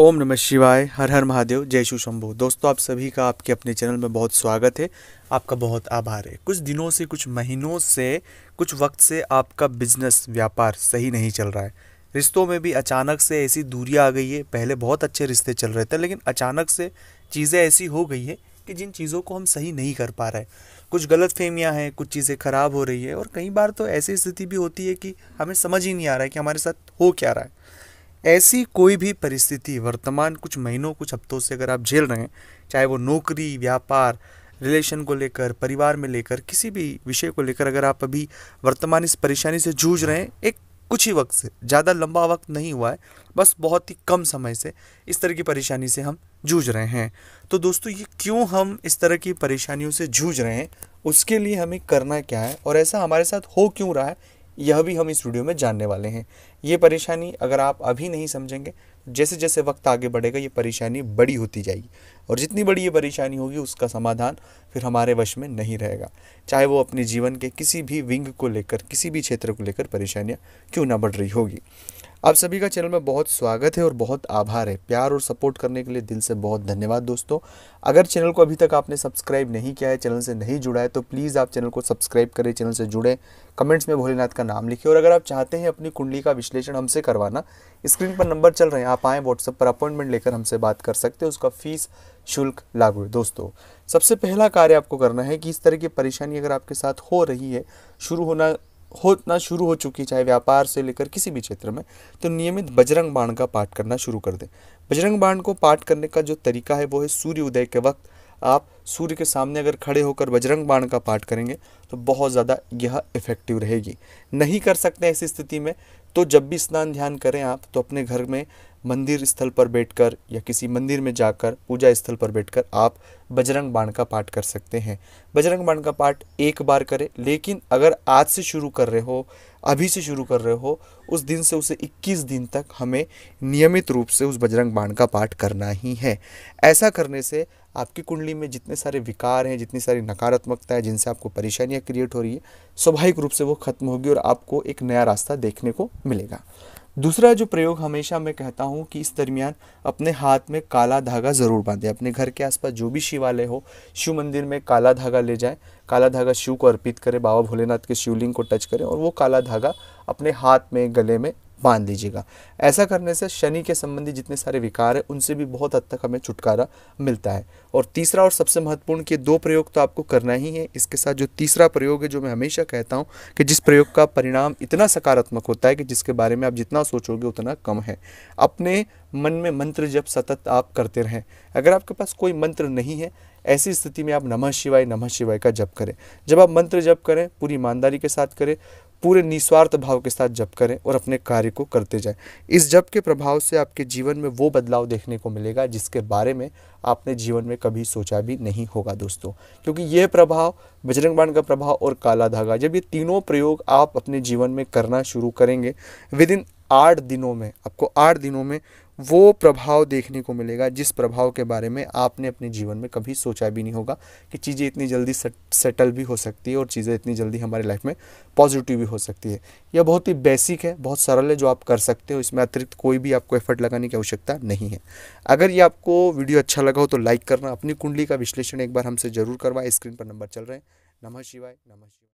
ओम नमः शिवाय हर हर महादेव जय शु शंभु दोस्तों आप सभी का आपके अपने चैनल में बहुत स्वागत है आपका बहुत आभार है कुछ दिनों से कुछ महीनों से कुछ वक्त से आपका बिजनेस व्यापार सही नहीं चल रहा है रिश्तों में भी अचानक से ऐसी दूरियां आ गई है पहले बहुत अच्छे रिश्ते चल रहे थे लेकिन अचानक से चीज़ें ऐसी हो गई है कि जिन चीज़ों को हम सही नहीं कर पा रहे कुछ गलत फहमियाँ हैं कुछ चीज़ें ख़राब हो रही है और कई बार तो ऐसी स्थिति भी होती है कि हमें समझ ही नहीं आ रहा है कि हमारे साथ हो क्या रहा है ऐसी कोई भी परिस्थिति वर्तमान कुछ महीनों कुछ हफ्तों से अगर आप झेल रहे हैं चाहे वो नौकरी व्यापार रिलेशन को लेकर परिवार में लेकर किसी भी विषय को लेकर अगर आप अभी वर्तमान इस परेशानी से जूझ रहे हैं एक कुछ ही वक्त से ज़्यादा लंबा वक्त नहीं हुआ है बस बहुत ही कम समय से इस तरह की परेशानी से हम जूझ रहे हैं तो दोस्तों ये क्यों हम इस तरह की परेशानियों से जूझ रहे हैं उसके लिए हमें करना क्या है और ऐसा हमारे साथ हो क्यों रहा है यह भी हम इस वीडियो में जानने वाले हैं ये परेशानी अगर आप अभी नहीं समझेंगे जैसे जैसे वक्त आगे बढ़ेगा ये परेशानी बड़ी होती जाएगी और जितनी बड़ी ये परेशानी होगी उसका समाधान फिर हमारे वश में नहीं रहेगा चाहे वो अपने जीवन के किसी भी विंग को लेकर किसी भी क्षेत्र को लेकर परेशानियाँ क्यों ना बढ़ रही होगी आप सभी का चैनल में बहुत स्वागत है और बहुत आभार है प्यार और सपोर्ट करने के लिए दिल से बहुत धन्यवाद दोस्तों अगर चैनल को अभी तक आपने सब्सक्राइब नहीं किया है चैनल से नहीं जुड़ा है तो प्लीज़ आप चैनल को सब्सक्राइब करें चैनल से जुड़ें कमेंट्स में भोलेनाथ का नाम लिखें और अगर आप चाहते हैं अपनी कुंडली का विश्लेषण हमसे करवाना स्क्रीन पर नंबर चल रहे हैं आप आएँ व्हाट्सएप पर अपॉइंटमेंट लेकर हमसे बात कर सकते हैं उसका फीस शुल्क लागू है दोस्तों सबसे पहला कार्य आपको करना है कि इस तरह की परेशानी अगर आपके साथ हो रही है शुरू होना होना शुरू हो चुकी चाहे व्यापार से लेकर किसी भी क्षेत्र में तो नियमित बजरंग बाण का पाठ करना शुरू कर दें बजरंग बाण को पाठ करने का जो तरीका है वो है सूर्य उदय के वक्त आप सूर्य के सामने अगर खड़े होकर बजरंग बाण का पाठ करेंगे तो बहुत ज़्यादा यह इफ़ेक्टिव रहेगी नहीं कर सकते ऐसी स्थिति में तो जब भी स्नान ध्यान करें आप तो अपने घर में मंदिर स्थल पर बैठकर या किसी मंदिर में जाकर पूजा स्थल पर बैठकर आप बजरंग बाण का पाठ कर सकते हैं बजरंग बाण का पाठ एक बार करें लेकिन अगर आज से शुरू कर रहे हो अभी से शुरू कर रहे हो उस दिन से उसे 21 दिन तक हमें नियमित रूप से उस बजरंग बाण का पाठ करना ही है ऐसा करने से आपकी कुंडली में जितने सारे विकार हैं जितनी सारी नकारात्मकता है जिनसे आपको परेशानियाँ क्रिएट हो रही है स्वाभाविक रूप से वो खत्म होगी और आपको एक नया रास्ता देखने को मिलेगा दूसरा जो प्रयोग हमेशा मैं कहता हूँ कि इस दरमियान अपने हाथ में काला धागा ज़रूर बांधें अपने घर के आसपास जो भी शिवालय हो शिव मंदिर में काला धागा ले जाएं काला धागा शिव को अर्पित करें बाबा भोलेनाथ के शिवलिंग को टच करें और वो काला धागा अपने हाथ में गले में बांध लीजिएगा ऐसा करने से शनि के संबंधी जितने सारे विकार हैं उनसे भी बहुत हद तक हमें छुटकारा मिलता है और तीसरा और सबसे महत्वपूर्ण कि दो प्रयोग तो आपको करना ही है इसके साथ जो तीसरा प्रयोग है जो मैं हमेशा कहता हूँ कि जिस प्रयोग का परिणाम इतना सकारात्मक होता है कि जिसके बारे में आप जितना सोचोगे उतना कम है अपने मन में मंत्र जब सतत आप करते रहें अगर आपके पास कोई मंत्र नहीं है ऐसी स्थिति में आप नमः शिवाय नमः शिवाय का जप करें जब आप मंत्र जप करें पूरी ईमानदारी के साथ करें पूरे निस्वार्थ भाव के साथ जप करें और अपने कार्य को करते जाएं इस जप के प्रभाव से आपके जीवन में वो बदलाव देखने को मिलेगा जिसके बारे में आपने जीवन में कभी सोचा भी नहीं होगा दोस्तों क्योंकि यह प्रभाव बजरंग बाण का प्रभाव और काला धागा जब ये तीनों प्रयोग आप अपने जीवन में करना शुरू करेंगे विद इन आठ दिनों में आपको आठ दिनों में वो प्रभाव देखने को मिलेगा जिस प्रभाव के बारे में आपने अपने जीवन में कभी सोचा भी नहीं होगा कि चीज़ें इतनी जल्दी सेटल भी हो सकती है और चीज़ें इतनी जल्दी हमारे लाइफ में पॉजिटिव भी हो सकती है यह बहुत ही बेसिक है बहुत सरल है जो आप कर सकते हो इसमें अतिरिक्त कोई भी आपको एफर्ट लगाने की आवश्यकता नहीं है अगर ये आपको वीडियो अच्छा लगा हो तो लाइक करना अपनी कुंडली का विश्लेषण एक बार हमसे जरूर करवाएं स्क्रीन पर नंबर चल रहे हैं नमः शिवाय नमः